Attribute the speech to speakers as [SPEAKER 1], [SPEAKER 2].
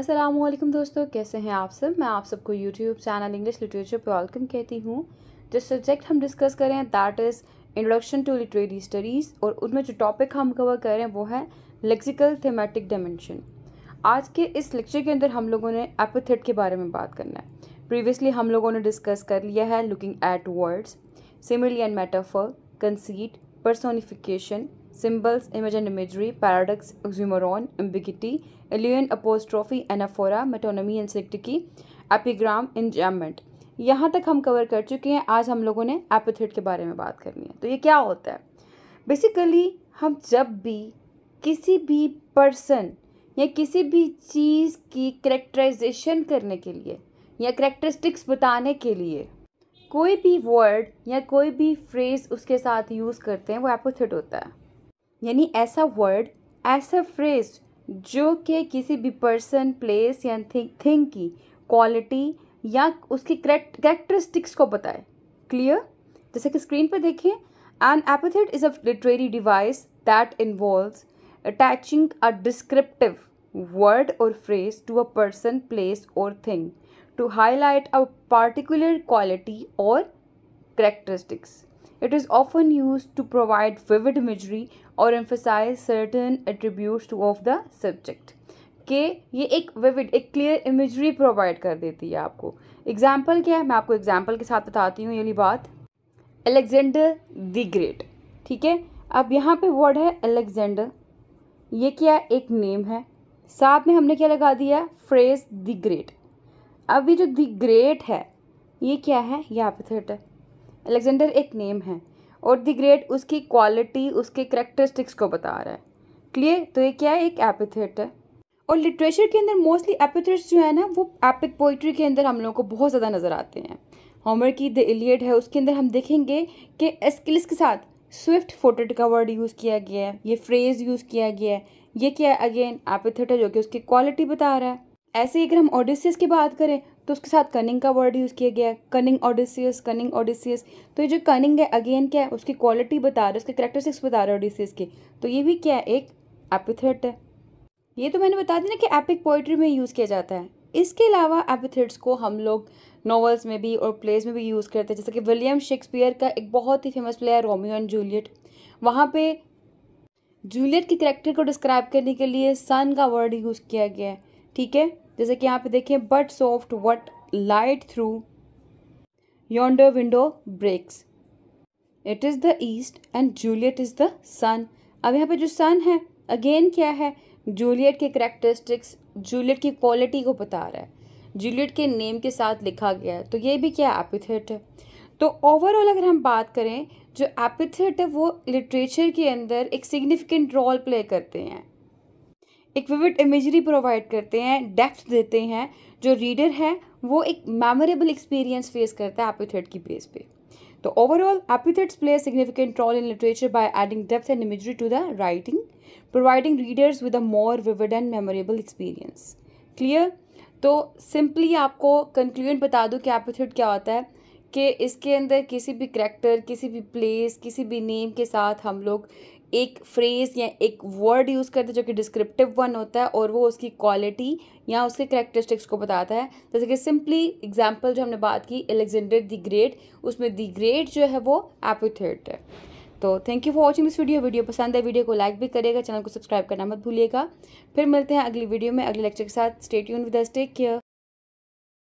[SPEAKER 1] असलम दोस्तों कैसे हैं आप सब मैं आप सबको यूट्यूब चैनल इंग्लिश लिटरेचर पर वेलकम कहती हूँ जो सब्जेक्ट हम डिस्कस कर रहे हैं that is introduction to literary studies और उनमें जो टॉपिक हम कवर कर रहे हैं वो है लेक्सिकल थेमेटिक डायमेंशन आज के इस लेक्चर के अंदर हम लोगों ने एपिथेट के बारे में बात करना है प्रीवियसली हम लोगों ने डिस्कस कर लिया है looking at words simile and metaphor conceit personification symbols, image and imagery, paradox, oxymoron, ambiguity, alien apostrophe, anaphora, metonymy and synecdoche, epigram, enjambment. यहाँ तक हम कवर कर चुके हैं आज हम लोगों ने एपिथेट के बारे में बात करनी है तो ये क्या होता है बेसिकली हम जब भी किसी भी पर्सन या किसी भी चीज़ की करेक्टराइजेशन करने के लिए या करेक्टरिस्टिक्स बताने के लिए कोई भी वर्ड या कोई भी फ्रेज़ उसके साथ यूज़ करते हैं वो एपोथेट होता है यानी ऐसा वर्ड ऐसा फ्रेज जो कि किसी भी पर्सन प्लेस या थिंग की क्वालिटी या उसकी करेक्टरिस्टिक्स को बताए क्लियर जैसे कि स्क्रीन पर देखिए an epithet is a literary device that involves attaching a descriptive word और phrase to a person place और thing to highlight a particular quality और characteristics It is often used to provide vivid imagery or emphasize certain attributes to of the subject. के ये एक vivid एक clear imagery provide कर देती है आपको एग्जाम्पल क्या है मैं आपको एग्जाम्पल के साथ बताती हूँ ये बात एलेक्जेंडर द ग्रेट ठीक है अब यहाँ पे वर्ड है अलेक्जेंडर ये क्या एक नेम है साथ में हमने क्या लगा दिया फ्रेज द ग्रेट अब ये जो द ग्रेट है ये क्या है यहाँ एपिथेट है अलेक्जेंडर एक नेम है और दी ग्रेट उसकी क्वालिटी उसके करेक्टरिस्टिक्स को बता रहा है क्लियर तो ये क्या है एक एपिथेट है और लिटरेचर के अंदर मोस्टली एपिथेट्स जो है ना वो एपिक पोइट्री के अंदर हम लोगों को बहुत ज़्यादा नज़र आते हैं होमर की द इलियड है उसके अंदर हम देखेंगे कि एस्किल्स के साथ स्विफ्ट फोटेड का वर्ड यूज़ किया गया है ये फ्रेज़ यूज़ किया गया है ये क्या है अगेन एपिथेट है जो कि उसकी क्वालिटी बता रहा है ऐसे ही अगर हम ओडिसियस की बात करें तो उसके साथ कनिंग का वर्ड यूज़ किया गया है कनिंग ओडिसियस कनिंग ओडिसियस तो ये जो कनिंग है अगेन क्या है उसकी क्वालिटी बता रहा है उसके करेक्टरिस्टिक्स बता रहा है ओडिसियस की तो ये भी क्या है एक एपिथेट है ये तो मैंने बता दिया ना कि एपिक पोइट्री में यूज़ किया जाता है इसके अलावा एपिथेट्स को हम लोग नॉवल्स में भी और प्लेज में भी यूज़ करते हैं जैसे कि विलियम शेक्सपियर का एक बहुत ही फेमस प्ले है रोमियो एंड जूलियट वहाँ पर जूलियट के करेक्टर को डिस्क्राइब करने के लिए सन का वर्ड यूज़ किया गया है ठीक है जैसे कि यहाँ पे देखें but soft what light through yonder window breaks it is the east and Juliet is the sun अब यहाँ पे जो सन है अगेन क्या है जूलियट के करेक्टरिस्टिक्स जूलियट की क्वालिटी को बता रहा है जूलियट के नेम के साथ लिखा गया है तो ये भी क्या एपिथेट है तो ओवरऑल अगर हम बात करें जो एपिथेट है वो लिटरेचर के अंदर एक सिग्निफिकेंट रोल प्ले करते हैं एक विविड इमेजरी प्रोवाइड करते हैं डेप्थ देते हैं जो रीडर है वो एक मेमोरेबल एक्सपीरियंस फेस करता है एपिथेट की बेस पे तो overall epithets play significant role in literature by adding depth and imagery to the writing providing readers with a more vivid and memorable experience clear तो simply आपको conclusion बता दूँ कि एपिथेट क्या होता है कि इसके अंदर किसी भी करेक्टर किसी भी प्लेस किसी भी नेम के साथ हम लोग एक फ्रेज़ या एक वर्ड यूज़ करते हैं जो कि डिस्क्रिप्टिव वन होता है और वो उसकी क्वालिटी या उसके करेक्टरिस्टिक्स को बताता है जैसे कि सिंपली एग्जाम्पल जो हमने बात की एलेक्जेंडर दी ग्रेट उसमें दी ग्रेट जो है वो एपोथेट है तो thank you for watching this video video पसंद है वीडियो को लाइक भी करेगा चैनल को सब्सक्राइब करना मत भूलिएगा फिर मिलते हैं अगली वीडियो में अगले लेक्चर के साथ स्टेट यून विद टेक केयर